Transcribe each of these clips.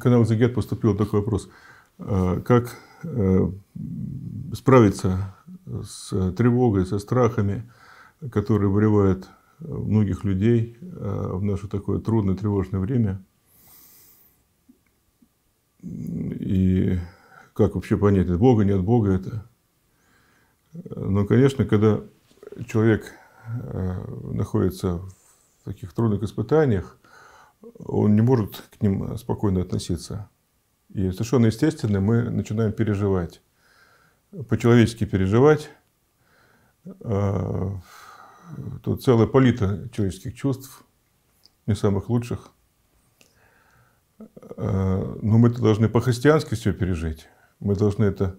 канал Зигет поступил такой вопрос. Э, как э, справиться с э, тревогой, со страхами, которые вырывают многих людей в наше такое трудное, тревожное время? И как вообще понять, от Бога, не от Бога это? Но, конечно, когда человек находится в таких трудных испытаниях, он не может к ним э, спокойно относиться. И совершенно естественно мы начинаем переживать, по-человечески переживать. Э, Тут целая палитра человеческих чувств, не самых лучших. Э, но мы это должны по-христиански все пережить. Мы должны это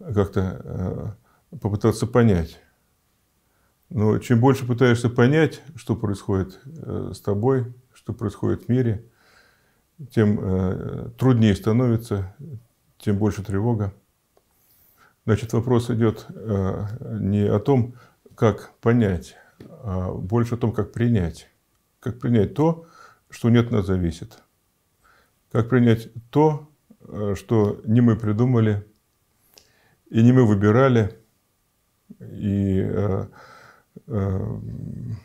как-то попытаться понять. Но чем больше пытаешься понять, что происходит э, с тобой, что происходит в мире, тем э, труднее становится, тем больше тревога. Значит, вопрос идет э, не о том, как понять, а больше о том, как принять. Как принять то, что нет от нас зависит. Как принять то, что не мы придумали, и не мы выбирали, и Эм,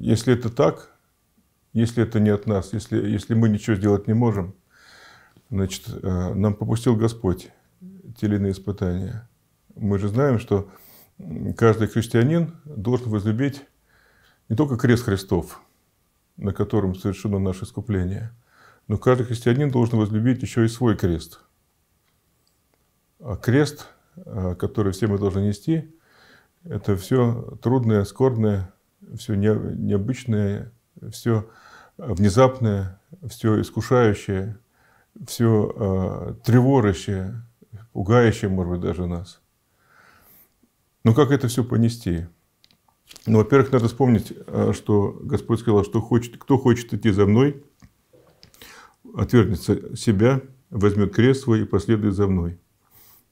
если это так, если это не от нас, если, если мы ничего сделать не можем, значит, э, нам попустил Господь те или иные испытания. Мы же знаем, что каждый христианин должен возлюбить не только крест Христов, на котором совершено наше искупление, но каждый христианин должен возлюбить еще и свой крест. А крест, э, который все мы должны нести – это все трудное, скорбное, все необычное, все э, внезапное, все искушающее, все э, тревожащее, пугающее, может быть, даже нас. Но как это все понести? Ну, во-первых, надо вспомнить, э, что Господь сказал, что хочет, кто хочет идти за мной, отвернется себя, возьмет крест свой и последует за мной.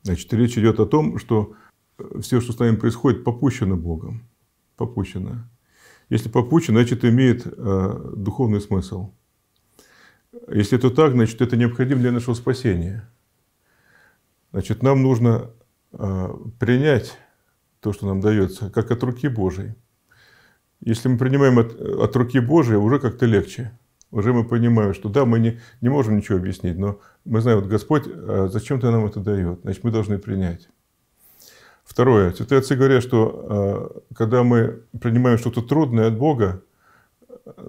Значит, речь идет о том, что Э, все, что с нами происходит, попущено Богом. Попущено. Если попущено, значит, имеет э, духовный смысл. Если это так, значит, это необходимо для нашего спасения. Значит, нам нужно э, принять то, что нам дается, как от руки Божьей. Если мы принимаем от, от руки Божьей, уже как-то легче. Уже мы понимаем, что да, мы не, не можем ничего объяснить, но мы знаем, вот Господь, а зачем Ты нам это дает? Значит, мы должны принять. Второе. Святые отцы говорят, что э, когда мы принимаем что-то трудное от Бога,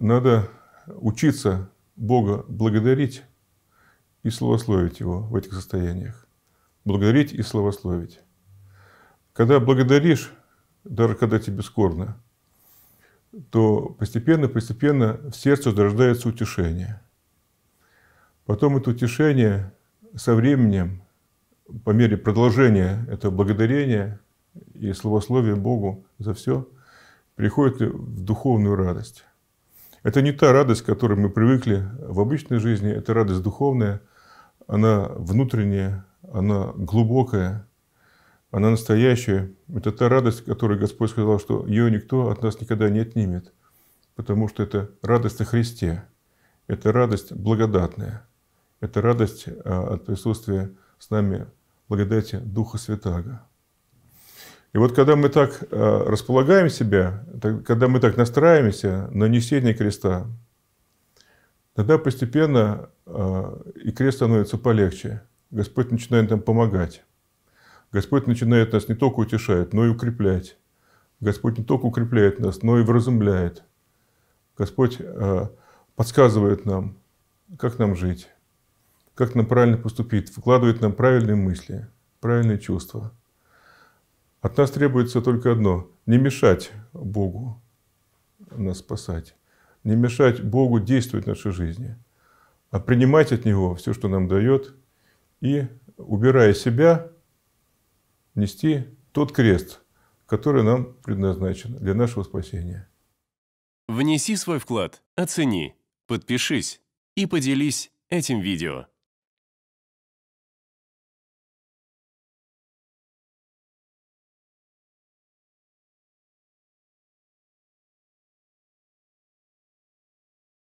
надо учиться Бога благодарить и славословить Его в этих состояниях. Благодарить и славословить. Когда благодаришь, даже когда тебе скорбно, то постепенно-постепенно в сердце зарождается утешение. Потом это утешение со временем по мере продолжения этого благодарения и словословия Богу за все, приходит в духовную радость. Это не та радость, к которой мы привыкли в обычной жизни, это радость духовная, она внутренняя, она глубокая, она настоящая. Это та радость, которой Господь сказал, что ее никто от нас никогда не отнимет, потому что это радость о Христе, это радость благодатная, это радость а, от присутствия с нами благодати Духа Святаго. И вот когда мы так э, располагаем себя, когда мы так настраиваемся на несение креста, тогда постепенно э, и крест становится полегче. Господь начинает нам помогать. Господь начинает нас не только утешать, но и укреплять. Господь не только укрепляет нас, но и вразумляет. Господь э, подсказывает нам, как нам жить как нам правильно поступить, вкладывает нам правильные мысли, правильные чувства. От нас требуется только одно – не мешать Богу нас спасать, не мешать Богу действовать в нашей жизни, а принимать от Него все, что нам дает, и, убирая себя, нести тот крест, который нам предназначен для нашего спасения. Внеси свой вклад, оцени, подпишись и поделись этим видео.